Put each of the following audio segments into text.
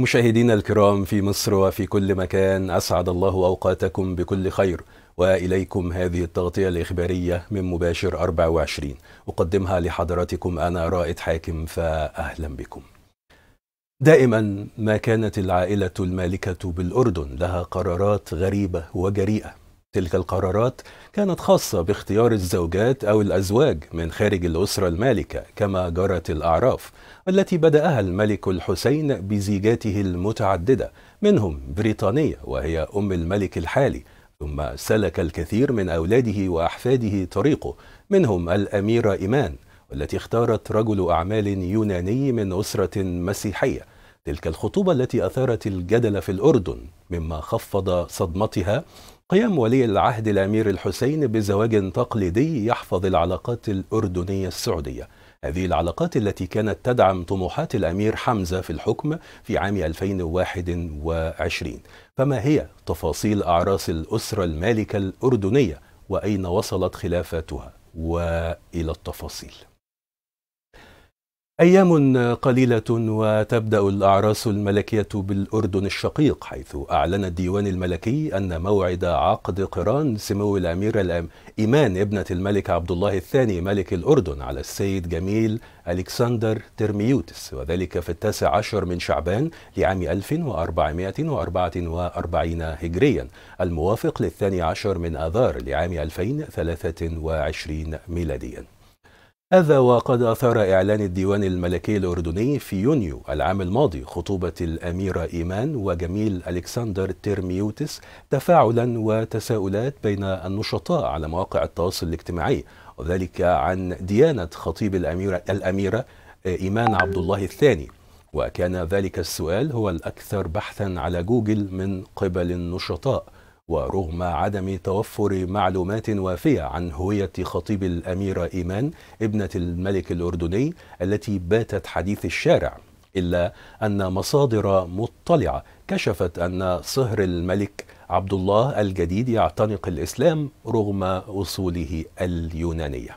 مشاهدينا الكرام في مصر وفي كل مكان أسعد الله أوقاتكم بكل خير وإليكم هذه التغطية الإخبارية من مباشر 24 أقدمها لحضراتكم أنا رائد حاكم فأهلا بكم دائما ما كانت العائلة المالكة بالأردن لها قرارات غريبة وجريئة تلك القرارات كانت خاصة باختيار الزوجات أو الأزواج من خارج الأسرة المالكة كما جرت الأعراف التي بدأها الملك الحسين بزيجاته المتعددة منهم بريطانية وهي أم الملك الحالي ثم سلك الكثير من أولاده وأحفاده طريقه منهم الأميرة إيمان والتي اختارت رجل أعمال يوناني من أسرة مسيحية تلك الخطوبة التي أثارت الجدل في الأردن مما خفض صدمتها قيام ولي العهد الأمير الحسين بزواج تقليدي يحفظ العلاقات الأردنية السعودية هذه العلاقات التي كانت تدعم طموحات الأمير حمزة في الحكم في عام 2021 فما هي تفاصيل أعراس الأسرة المالكة الأردنية وأين وصلت خلافاتها وإلى التفاصيل أيام قليلة وتبدأ الأعراس الملكية بالأردن الشقيق حيث أعلن الديوان الملكي أن موعد عقد قران سمو الأميرة الأم إيمان ابنة الملك عبد الله الثاني ملك الأردن على السيد جميل ألكسندر ترميوتس وذلك في التاسع عشر من شعبان لعام 1444 هجريا الموافق للثاني عشر من آذار لعام 2023 ميلاديا هذا وقد أثار إعلان الديوان الملكي الأردني في يونيو العام الماضي خطوبة الأميرة إيمان وجميل ألكسندر تيرميوتس تفاعلا وتساؤلات بين النشطاء على مواقع التواصل الاجتماعي وذلك عن ديانة خطيب الأميرة, الأميرة إيمان عبد الله الثاني وكان ذلك السؤال هو الأكثر بحثا على جوجل من قبل النشطاء ورغم عدم توفر معلومات وافية عن هوية خطيب الأميرة إيمان ابنة الملك الأردني التي باتت حديث الشارع إلا أن مصادر مطلعة كشفت أن صهر الملك عبد الله الجديد يعتنق الإسلام رغم أصوله اليونانية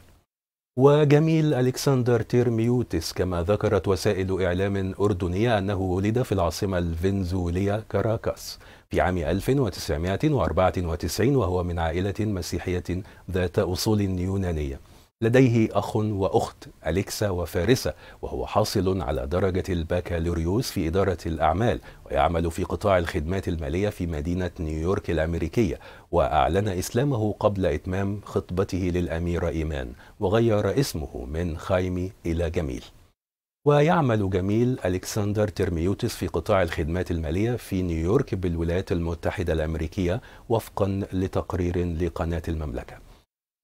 وجميل ألكسندر تيرميوتس كما ذكرت وسائل إعلام أردنية أنه ولد في العاصمة الفنزويلية كاراكاس في عام 1994 وهو من عائلة مسيحية ذات أصول يونانية لديه أخ وأخت أليكسا وفارسة وهو حاصل على درجة البكالوريوس في إدارة الأعمال ويعمل في قطاع الخدمات المالية في مدينة نيويورك الأمريكية وأعلن إسلامه قبل إتمام خطبته للأميرة إيمان وغير اسمه من خايمي إلى جميل ويعمل جميل ألكسندر ترميوتس في قطاع الخدمات المالية في نيويورك بالولايات المتحدة الأمريكية وفقا لتقرير لقناة المملكة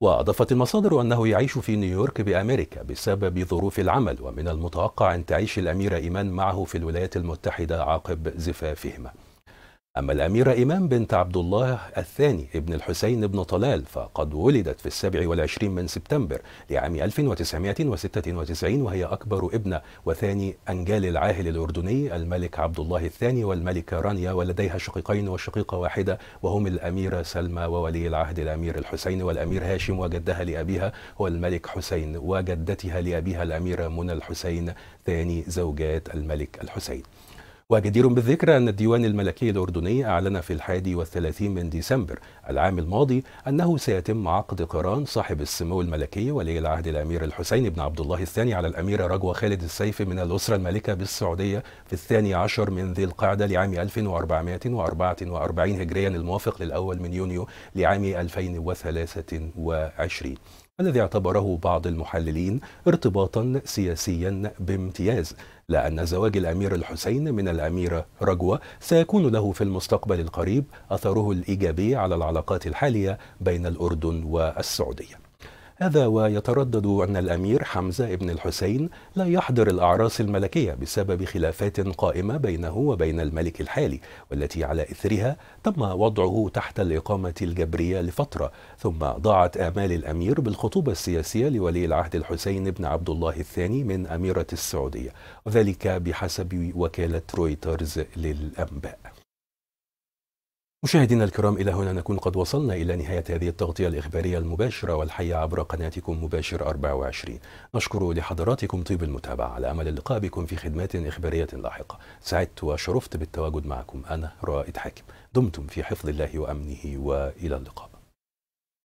وأضافت المصادر أنه يعيش في نيويورك بأمريكا بسبب ظروف العمل ومن المتوقع أن تعيش الأميرة إيمان معه في الولايات المتحدة عقب زفافهما أما الأميرة إمام بنت عبد الله الثاني ابن الحسين بن طلال فقد ولدت في السابع والعشرين من سبتمبر لعام 1996 وهي أكبر ابنة وثاني أنجال العاهل الأردني الملك عبد الله الثاني والملكة رانيا ولديها شقيقين وشقيقة واحدة وهم الأميرة سلمى وولي العهد الأمير الحسين والأمير هاشم وجدها لأبيها هو الملك حسين وجدتها لأبيها الأميرة منى الحسين ثاني زوجات الملك الحسين وجدير بالذكر أن الديوان الملكي الأردني أعلن في الحادي والثلاثين من ديسمبر العام الماضي أنه سيتم عقد قران صاحب السمو الملكي ولي العهد الأمير الحسين بن عبد الله الثاني على الأميرة رجوة خالد السيف من الأسرة المالكة بالسعودية في الثاني عشر من ذي القعدة لعام 1444 هجريا الموافق للأول من يونيو لعام 2023 الذي اعتبره بعض المحللين ارتباطا سياسيا بامتياز لأن زواج الأمير الحسين من الأميرة رجوة سيكون له في المستقبل القريب أثره الإيجابي على العلاقات الحالية بين الأردن والسعودية هذا ويتردد أن الأمير حمزة بن الحسين لا يحضر الأعراس الملكية بسبب خلافات قائمة بينه وبين الملك الحالي والتي على إثرها تم وضعه تحت الإقامة الجبرية لفترة ثم ضاعت آمال الأمير بالخطوبة السياسية لولي العهد الحسين بن عبد الله الثاني من أميرة السعودية وذلك بحسب وكالة رويترز للأنباء مشاهدينا الكرام إلى هنا نكون قد وصلنا إلى نهاية هذه التغطية الإخبارية المباشرة والحية عبر قناتكم مباشر 24 نشكر لحضراتكم طيب المتابعة على أمل اللقاء بكم في خدمات إخبارية لاحقة سعدت وشرفت بالتواجد معكم أنا رائد حاكم دمتم في حفظ الله وأمنه وإلى اللقاء